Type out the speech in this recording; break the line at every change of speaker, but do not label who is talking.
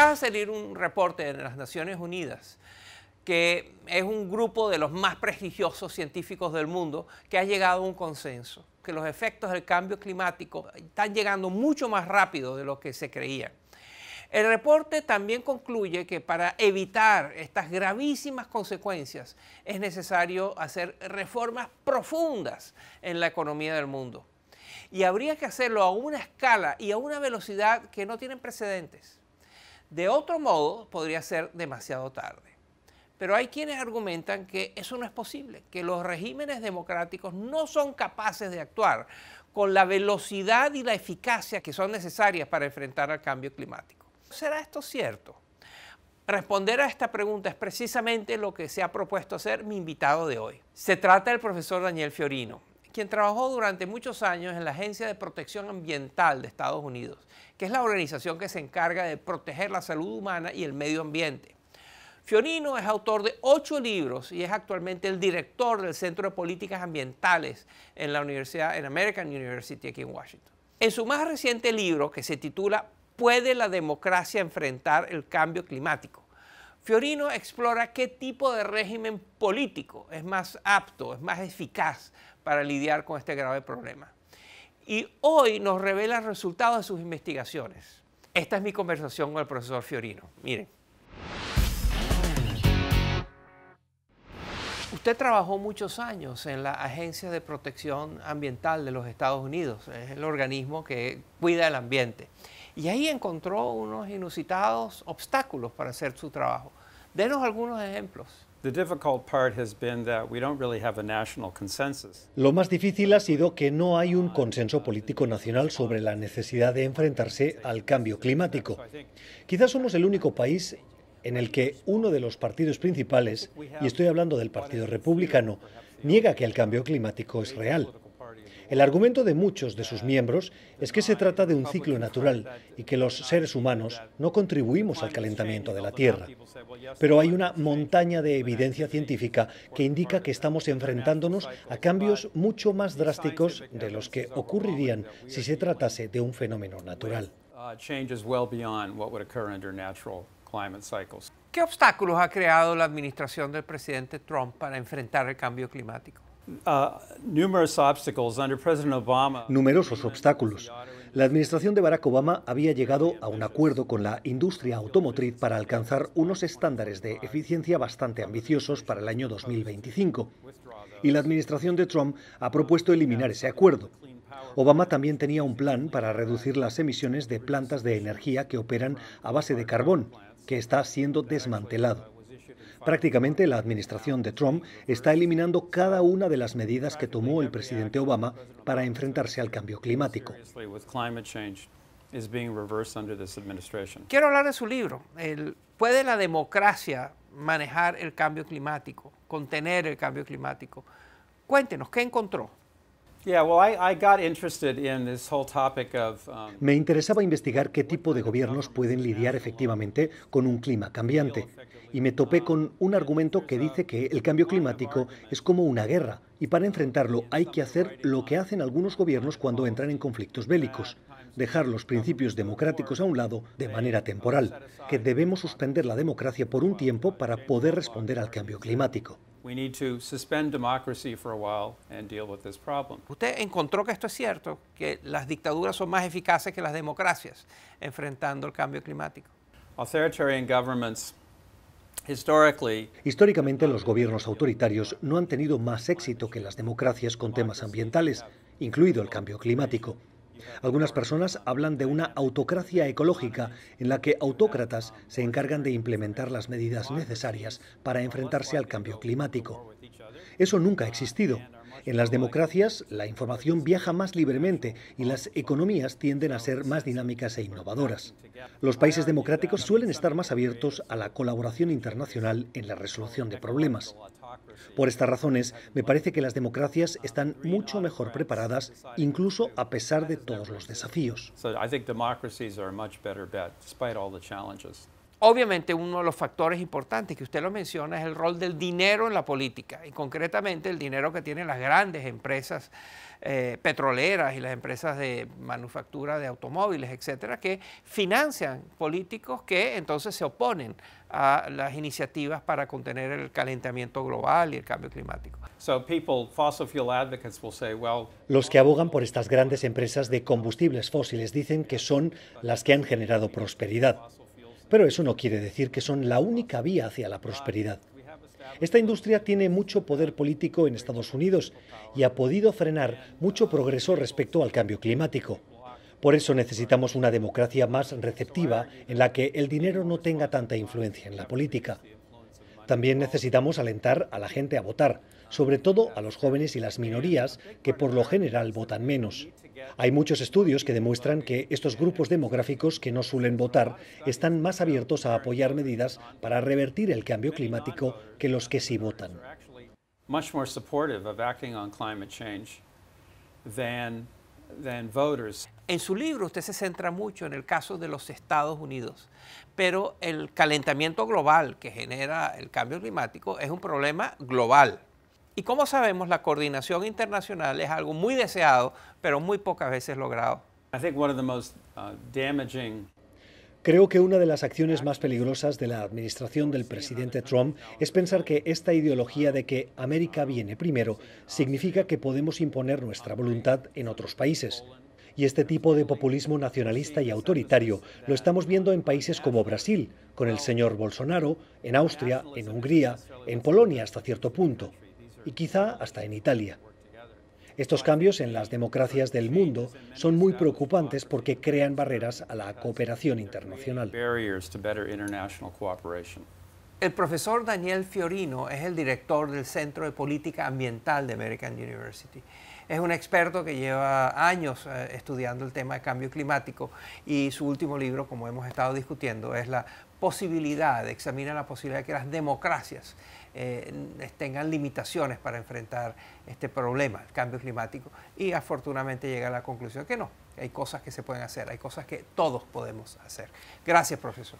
Acaba de salir un reporte de las Naciones Unidas que es un grupo de los más prestigiosos científicos del mundo que ha llegado a un consenso, que los efectos del cambio climático están llegando mucho más rápido de lo que se creía. El reporte también concluye que para evitar estas gravísimas consecuencias es necesario hacer reformas profundas en la economía del mundo. Y habría que hacerlo a una escala y a una velocidad que no tienen precedentes. De otro modo, podría ser demasiado tarde. Pero hay quienes argumentan que eso no es posible, que los regímenes democráticos no son capaces de actuar con la velocidad y la eficacia que son necesarias para enfrentar al cambio climático. ¿Será esto cierto? Responder a esta pregunta es precisamente lo que se ha propuesto hacer mi invitado de hoy. Se trata del profesor Daniel Fiorino, quien trabajó durante muchos años en la Agencia de Protección Ambiental de Estados Unidos, que es la organización que se encarga de proteger la salud humana y el medio ambiente. Fiorino es autor de ocho libros y es actualmente el director del Centro de Políticas Ambientales en la Universidad, en American University aquí en Washington. En su más reciente libro, que se titula ¿Puede la democracia enfrentar el cambio climático? Fiorino explora qué tipo de régimen político es más apto, es más eficaz para lidiar con este grave problema. Y hoy nos revela el resultado de sus investigaciones. Esta es mi conversación con el profesor Fiorino. Miren. Usted trabajó muchos años en la Agencia de Protección Ambiental de los Estados Unidos, es el organismo que cuida el ambiente. Y ahí encontró unos inusitados obstáculos para hacer su trabajo. Denos algunos ejemplos.
Lo más difícil ha sido que no hay un consenso político nacional sobre la necesidad de enfrentarse al cambio climático. Quizás somos el único país en el que uno de los partidos principales, y estoy hablando del Partido Republicano, niega que el cambio climático es real. El argumento de muchos de sus miembros es que se trata de un ciclo natural y que los seres humanos no contribuimos al calentamiento de la Tierra. Pero hay una montaña de evidencia científica que indica que estamos enfrentándonos a cambios mucho más drásticos de los que ocurrirían si se tratase de un fenómeno natural.
¿Qué obstáculos ha creado la administración del presidente Trump para enfrentar el cambio climático? Uh,
Numerosos obstáculos. La administración de Barack Obama había llegado a un acuerdo con la industria automotriz para alcanzar unos estándares de eficiencia bastante ambiciosos para el año 2025. Y la administración de Trump ha propuesto eliminar ese acuerdo. Obama también tenía un plan para reducir las emisiones de plantas de energía que operan a base de carbón, que está siendo desmantelado. Prácticamente la administración de Trump está eliminando cada una de las medidas que tomó el presidente Obama para enfrentarse al cambio climático.
Quiero hablar de su libro. ¿Puede la democracia manejar el cambio climático, contener el cambio climático? Cuéntenos, ¿qué encontró?
Um,
Me interesaba investigar qué tipo de gobiernos pueden lidiar efectivamente con un clima cambiante y me topé con un argumento que dice que el cambio climático es como una guerra y para enfrentarlo hay que hacer lo que hacen algunos gobiernos cuando entran en conflictos bélicos, dejar los principios democráticos a un lado de manera temporal, que debemos suspender la democracia por un tiempo para poder responder al cambio climático.
Usted
encontró que esto es cierto, que las dictaduras son más eficaces que las democracias enfrentando el cambio climático.
Históricamente los gobiernos autoritarios no han tenido más éxito que las democracias con temas ambientales, incluido el cambio climático. Algunas personas hablan de una autocracia ecológica en la que autócratas se encargan de implementar las medidas necesarias para enfrentarse al cambio climático. Eso nunca ha existido en las democracias, la información viaja más libremente y las economías tienden a ser más dinámicas e innovadoras. Los países democráticos suelen estar más abiertos a la colaboración internacional en la resolución de problemas. Por estas razones, me parece que las democracias están mucho mejor preparadas, incluso a pesar de todos los
desafíos.
Obviamente uno de los factores importantes que usted lo menciona es el rol del dinero en la política y concretamente el dinero que tienen las grandes empresas eh, petroleras y las empresas de manufactura de automóviles, etcétera, que financian políticos que entonces se oponen a las iniciativas para contener el calentamiento global y el cambio climático.
Los que abogan por estas grandes empresas de combustibles fósiles dicen que son las que han generado prosperidad. Pero eso no quiere decir que son la única vía hacia la prosperidad. Esta industria tiene mucho poder político en Estados Unidos y ha podido frenar mucho progreso respecto al cambio climático. Por eso necesitamos una democracia más receptiva en la que el dinero no tenga tanta influencia en la política. También necesitamos alentar a la gente a votar, sobre todo a los jóvenes y las minorías, que por lo general votan menos. Hay muchos estudios que demuestran que estos grupos demográficos que no suelen votar están más abiertos a apoyar medidas para revertir el cambio climático que los que sí votan.
En su libro usted se centra mucho en el caso de los Estados Unidos, pero el calentamiento global que genera el cambio climático es un problema global. Y como sabemos, la coordinación internacional es algo muy deseado, pero muy pocas veces logrado. Uh,
Creo que una de las acciones más peligrosas de la administración del presidente Trump es pensar que esta ideología de que América viene primero significa que podemos imponer nuestra voluntad en otros países. Y este tipo de populismo nacionalista y autoritario lo estamos viendo en países como Brasil, con el señor Bolsonaro, en Austria, en Hungría, en Polonia hasta cierto punto y quizá hasta en Italia. Estos cambios en las democracias del mundo son muy preocupantes
porque crean barreras a la cooperación internacional. El profesor Daniel Fiorino es el director del Centro de Política Ambiental de American University. Es un experto que lleva años eh, estudiando el tema de cambio climático y su último libro, como hemos estado discutiendo, es la posibilidad, examina la posibilidad de que las democracias eh, tengan limitaciones para enfrentar este problema, el cambio climático. Y afortunadamente llega a la conclusión que no, hay cosas que se pueden hacer, hay cosas que todos podemos hacer. Gracias, profesor.